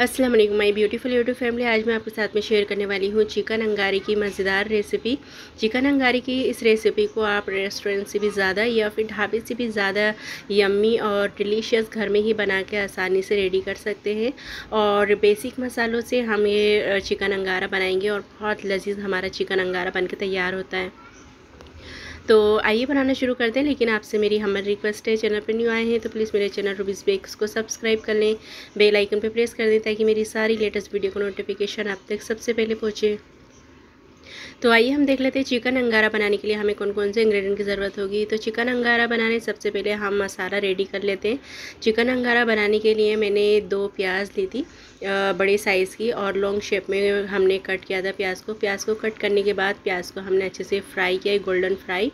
Aslam my beautiful YouTube family आज मैं आपके साथ में शेयर करने वाली हूँ चिकन अंगारी की मज़ेदार रेसिपी चिकन अंगारी की इस रेसिपी को आप रेस्टोरेंट से भी ज़्यादा या फिर ढाबे से भी ज़्यादा यम्मी और डिलीशियस घर में ही बना के आसानी से रेडी कर सकते हैं और बेसिक मसालों से हम ये चिकन अंगारा बनाएंगे और बहुत लजीज हमारा चिकन अंगारा बन के तैयार होता है तो आइए बनाना शुरू करते हैं लेकिन आपसे मेरी हमर रिक्वेस्ट है चैनल पर न्यू आए हैं तो प्लीज़ मेरे चैनल रूबीज़ बेक्स को सब्सक्राइब कर लें बेलाइकन पर प्रेस कर दें ताकि मेरी सारी लेटेस्ट वीडियो को नोटिफिकेशन आप तक सबसे पहले पहुँचे तो आइए हम देख लेते हैं चिकन अंगारा बनाने के लिए हमें कौन कौन से इंग्रेडिएंट की ज़रूरत होगी तो चिकन अंगारा बनाने सबसे पहले हम मसाला रेडी कर लेते हैं चिकन अंगारा बनाने के लिए मैंने दो प्याज ली थी बड़े साइज़ की और लॉन्ग शेप में हमने कट किया था प्याज को प्याज को कट करने के बाद प्याज को हमने अच्छे से फ्राई किया गोल्डन फ्राई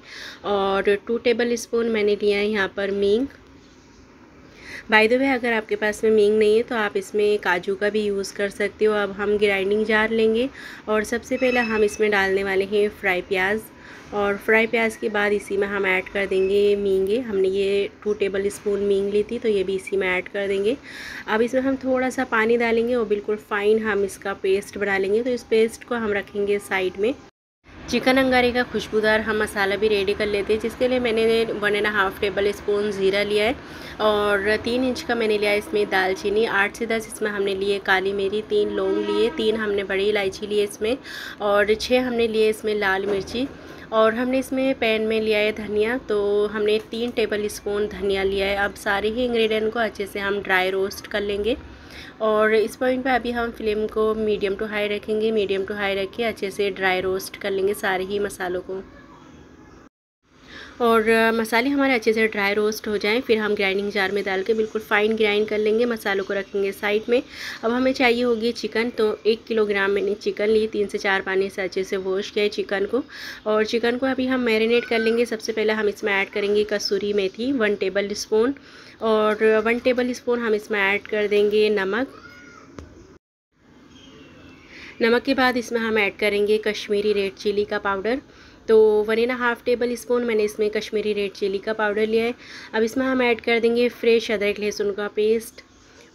और टू टेबल स्पून मैंने लिया है यहाँ पर मींग बाय द वे अगर आपके पास में मींग नहीं है तो आप इसमें काजू का भी यूज़ कर सकते हो अब हम ग्राइंडिंग जार लेंगे और सबसे पहले हम इसमें डालने वाले हैं फ्राई प्याज़ और फ्राई प्याज के बाद इसी में हम ऐड कर देंगे मींगे हमने ये टू टेबल स्पून मींग ली थी तो ये भी इसी में ऐड कर देंगे अब इसमें हम थोड़ा सा पानी डालेंगे और बिल्कुल फ़ाइन हम इसका पेस्ट बना लेंगे तो इस पेस्ट को हम रखेंगे साइड में चिकन अंगारे का खुशबूदार हम मसाला भी रेडी कर लेते हैं जिसके लिए मैंने one and half tablespoon ज़ीरा लिया है और तीन इंच का मैंने लिया इसमें दालचीनी आठ से दस इसमें हमने लिए काली मिरी तीन लौंग लिए तीन हमने बड़ी इलायची लिए इसमें और छः हमने लिए इसमें लाल मिर्ची और हमने इसमें पैन में लिया है धनिया तो हमने तीन टेबल स्पून धनिया लिया है अब सारे ही इंग्रेडिएंट को अच्छे से हम ड्राई रोस्ट कर लेंगे और इस पॉइंट पे अभी हम फ्लेम को मीडियम टू हाई रखेंगे मीडियम टू हाई रख के अच्छे से ड्राई रोस्ट कर लेंगे सारे ही मसालों को और मसाले हमारे अच्छे से ड्राई रोस्ट हो जाएं फिर हम ग्राइंडिंग जार में डाल के बिल्कुल फ़ाइन ग्राइंड कर लेंगे मसालों को रखेंगे साइड में अब हमें चाहिए होगी चिकन तो एक किलोग्राम मैंने चिकन ली तीन से चार पानी से अच्छे से वॉश किया चिकन को और चिकन को अभी हम मैरिनेट कर लेंगे सबसे पहले हम इसमें ऐड करेंगे कसूरी मेथी वन टेबल स्पून और वन टेबल स्पून हम इसमें ऐड कर देंगे नमक नमक के बाद इसमें हम ऐड करेंगे कश्मीरी रेड चिली का पाउडर तो one and half tablespoon मैंने इसमें कश्मीरी रेड चिली का पाउडर लिया है अब इसमें हम ऐड कर देंगे फ्रेश अदरक लहसुन का paste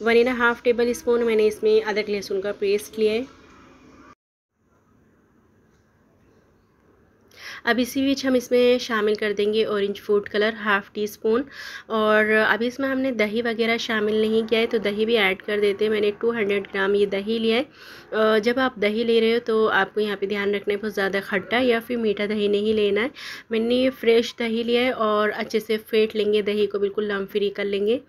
one and half tablespoon मैंने इसमें अदरक लहसुन का पेस्ट लिया है अब इसी बीच हम इसमें शामिल कर देंगे orange food colour half teaspoon और अभी इसमें हमने दही वगैरह शामिल नहीं किया है तो दही भी ऐड कर देते हैं मैंने 200 ग्राम ये दही लिया है जब आप दही ले रहे हो तो आपको यहाँ पे ध्यान रखना है बहुत ज़्यादा खट्टा या फिर मीठा दही नहीं लेना है मैंने ये फ्रेश दही लिया है और अच्छे से फेंट लेंगे दही को बिल्कुल लम फ्री कर लेंगे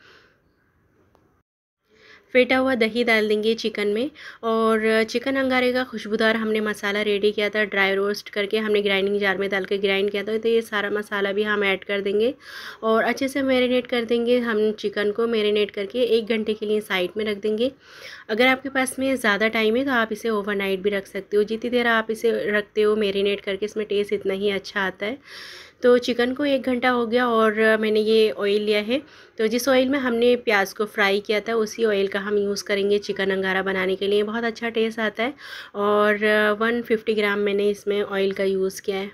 फेटा हुआ दही डाल देंगे चिकन में और चिकन अंगारे का खुशबूदार हमने मसाला रेडी किया था ड्राई रोस्ट करके हमने ग्राइंडिंग जार में डाल के ग्राइंड किया था तो ये सारा मसाला भी हम ऐड कर देंगे और अच्छे से मैरिनेट कर देंगे हम चिकन को मैरिनेट करके एक घंटे के लिए साइड में रख देंगे अगर आपके पास में ज़्यादा टाइम है तो आप इसे ओवरनाइट भी रख सकते हो जितनी देर आप इसे रखते हो मेरीनेट करके इसमें टेस्ट इतना ही अच्छा आता है तो चिकन को एक घंटा हो गया और मैंने ये ऑयल लिया है तो जिस ऑयल में हमने प्याज को फ्राई किया था उसी ऑयल का हम यूज़ करेंगे चिकन अंगारा बनाने के लिए बहुत अच्छा टेस्ट आता है और 150 ग्राम मैंने इसमें ऑयल का यूज़ किया है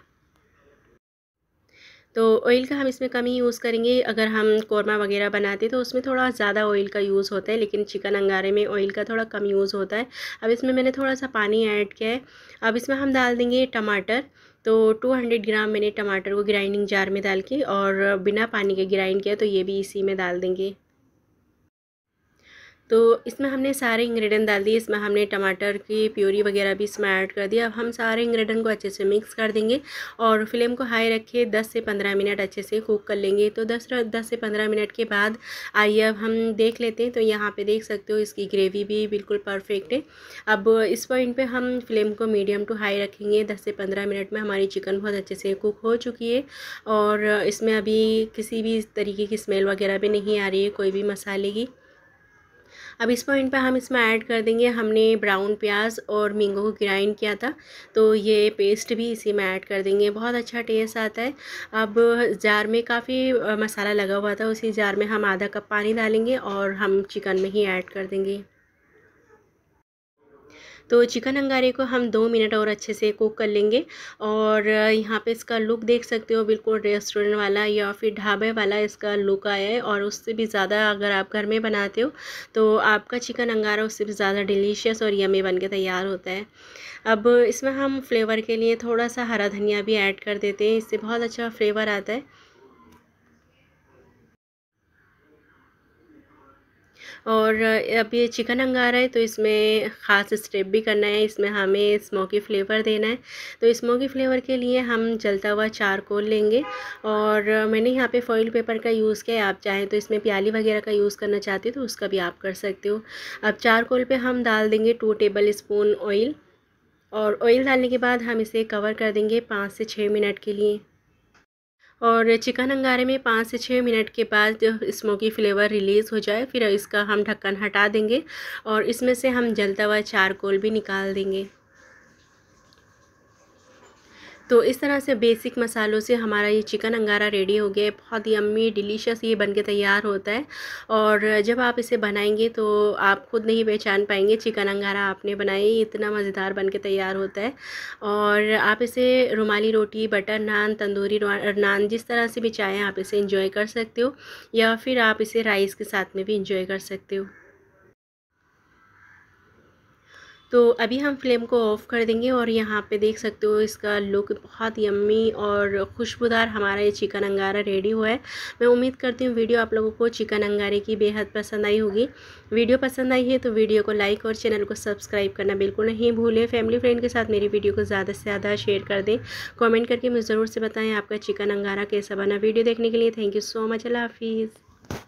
तो ऑयल का हम इसमें कम ही यूज़ करेंगे अगर हम कौरमा वगैरह बनाते तो उसमें थोड़ा ज़्यादा ऑयल का यूज़ होता है लेकिन चिकन अंगारे में ऑयल का थोड़ा कम यूज़ होता है अब इसमें मैंने थोड़ा सा पानी ऐड किया है अब इसमें हम डाल देंगे टमाटर तो 200 ग्राम मैंने टमाटर को ग्राइंडिंग जार में डाल के और बिना पानी के ग्राइंड किया तो ये भी इसी में डाल देंगे तो इसमें हमने सारे इंग्रेडिएंट डाल दिए इसमें हमने टमाटर की प्यूरी वगैरह भी इसमें ऐड कर दिया अब हम सारे इंग्रेडिएंट को अच्छे से मिक्स कर देंगे और फ्लेम को हाई रखे 10 से 15 मिनट अच्छे से कुक कर लेंगे तो 10 10 से 15 मिनट के बाद आइए अब हम देख लेते हैं तो यहाँ पे देख सकते हो इसकी ग्रेवी भी बिल्कुल परफेक्ट है अब इस पॉइंट पर हम फ्लेम को मीडियम टू हाई रखेंगे दस से पंद्रह मिनट में हमारी चिकन बहुत अच्छे से कुक हो चुकी है और इसमें अभी किसी भी तरीके की स्मेल वगैरह भी नहीं आ रही है कोई भी मसाले की अब इस पॉइंट पे हम इसमें ऐड कर देंगे हमने ब्राउन प्याज और मींगो को ग्राइंड किया था तो ये पेस्ट भी इसी में ऐड कर देंगे बहुत अच्छा टेस्ट आता है अब जार में काफ़ी मसाला लगा हुआ था उसी जार में हम आधा कप पानी डालेंगे और हम चिकन में ही ऐड कर देंगे तो चिकन अंगारे को हम दो मिनट और अच्छे से कुक कर लेंगे और यहाँ पे इसका लुक देख सकते हो बिल्कुल रेस्टोरेंट वाला या फिर ढाबे वाला इसका लुक आया है और उससे भी ज़्यादा अगर आप घर में बनाते हो तो आपका चिकन अंगारा उससे भी ज़्यादा डिलीशियस और यमी बन के तैयार होता है अब इसमें हम फ्लेवर के लिए थोड़ा सा हरा धनिया भी ऐड कर देते हैं इससे बहुत अच्छा फ्लेवर आता है और अब ये चिकन अंगारा है तो इसमें ख़ास स्टेप भी करना है इसमें हमें स्मोकी फ्लेवर देना है तो स्मोकी फ्लेवर के लिए हम जलता हुआ चारकोल लेंगे और मैंने यहाँ पे फॉइल पेपर का यूज़ किया है आप चाहें तो इसमें प्याली वगैरह का यूज़ करना चाहते हो तो उसका भी आप कर सकते हो अब चारकोल पर हम डाल देंगे टू टेबल स्पून ऑयल और ऑयल डालने के बाद हम इसे कवर कर देंगे पाँच से छः मिनट के लिए और चिकन अंगारे में पाँच से छः मिनट के बाद स्मोकी फ्लेवर रिलीज़ हो जाए फिर इसका हम ढक्कन हटा देंगे और इसमें से हम जलता हुआ चारकोल भी निकाल देंगे तो इस तरह से बेसिक मसालों से हमारा ये चिकन अंगारा रेडी हो गया है बहुत अम्मी डिलीशियस ये बन के तैयार होता है और जब आप इसे बनाएंगे तो आप खुद नहीं पहचान पाएंगे चिकन अंगारा आपने बनाया ये इतना मज़ेदार बन के तैयार होता है और आप इसे रुमाली रोटी बटर नान तंदूरी नान जिस तरह से भी चाहें आप इसे इंजॉय कर सकते हो या फिर आप इसे राइस के साथ में भी इंजॉय कर सकते हो तो अभी हम फ्लेम को ऑफ़ कर देंगे और यहाँ पे देख सकते हो इसका लुक बहुत यम्मी और खुशबूदार हमारा ये चिकन अंगारा रेडी हुआ है मैं उम्मीद करती हूँ वीडियो आप लोगों को चिकन अंगारे की बेहद पसंद आई होगी वीडियो पसंद आई है तो वीडियो को लाइक और चैनल को सब्सक्राइब करना बिल्कुल नहीं भूलें फैमिली फ्रेंड के साथ मेरी वीडियो को ज़्यादा से ज़्यादा शेयर कर दें कॉमेंट करके मुझे ज़रूर से बताएँ आपका चिकन अंगारा कैसा बना वीडियो देखने के लिए थैंक यू सो मच अल्लाह हाफिज़